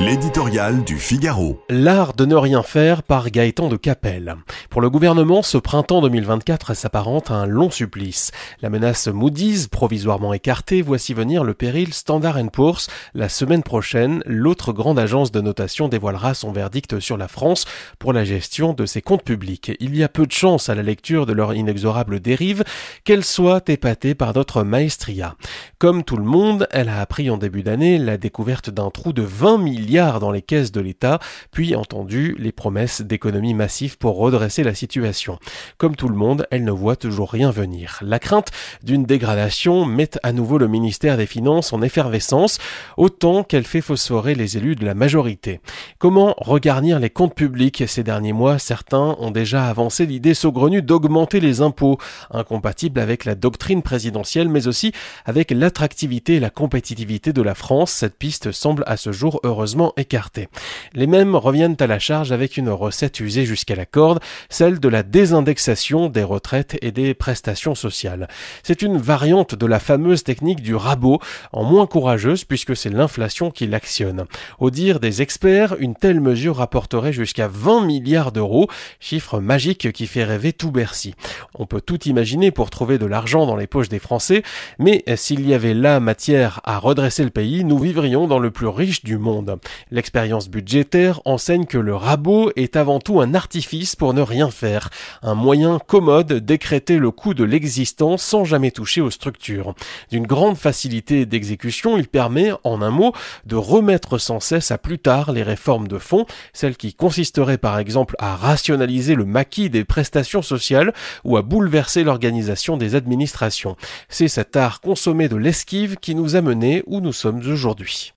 L'éditorial du Figaro. L'art de ne rien faire par Gaëtan de Capelle. Pour le gouvernement, ce printemps 2024 s'apparente à un long supplice. La menace Moody's, provisoirement écartée, voici venir le péril Standard Poor's. La semaine prochaine, l'autre grande agence de notation dévoilera son verdict sur la France pour la gestion de ses comptes publics. Il y a peu de chance à la lecture de leur inexorable dérive qu'elle soit épatée par notre maestria. Comme tout le monde, elle a appris en début d'année la découverte d'un trou de 20 millions dans les caisses de l'État, puis entendu les promesses d'économies massives pour redresser la situation. Comme tout le monde, elle ne voit toujours rien venir. La crainte d'une dégradation met à nouveau le ministère des Finances en effervescence, autant qu'elle fait phosphorer les élus de la majorité. Comment regarnir les comptes publics Ces derniers mois, certains ont déjà avancé l'idée saugrenue d'augmenter les impôts, incompatible avec la doctrine présidentielle, mais aussi avec l'attractivité et la compétitivité de la France. Cette piste semble à ce jour heureusement les mêmes reviennent à la charge avec une recette usée jusqu'à la corde, celle de la désindexation des retraites et des prestations sociales. C'est une variante de la fameuse technique du rabot, en moins courageuse puisque c'est l'inflation qui l'actionne. Au dire des experts, une telle mesure rapporterait jusqu'à 20 milliards d'euros, chiffre magique qui fait rêver tout Bercy. On peut tout imaginer pour trouver de l'argent dans les poches des Français, mais s'il y avait là matière à redresser le pays, nous vivrions dans le plus riche du monde. L'expérience budgétaire enseigne que le rabot est avant tout un artifice pour ne rien faire, un moyen commode d'écréter le coût de l'existence sans jamais toucher aux structures. D'une grande facilité d'exécution, il permet, en un mot, de remettre sans cesse à plus tard les réformes de fond, celles qui consisteraient par exemple à rationaliser le maquis des prestations sociales ou à bouleverser l'organisation des administrations. C'est cet art consommé de l'esquive qui nous a menés où nous sommes aujourd'hui.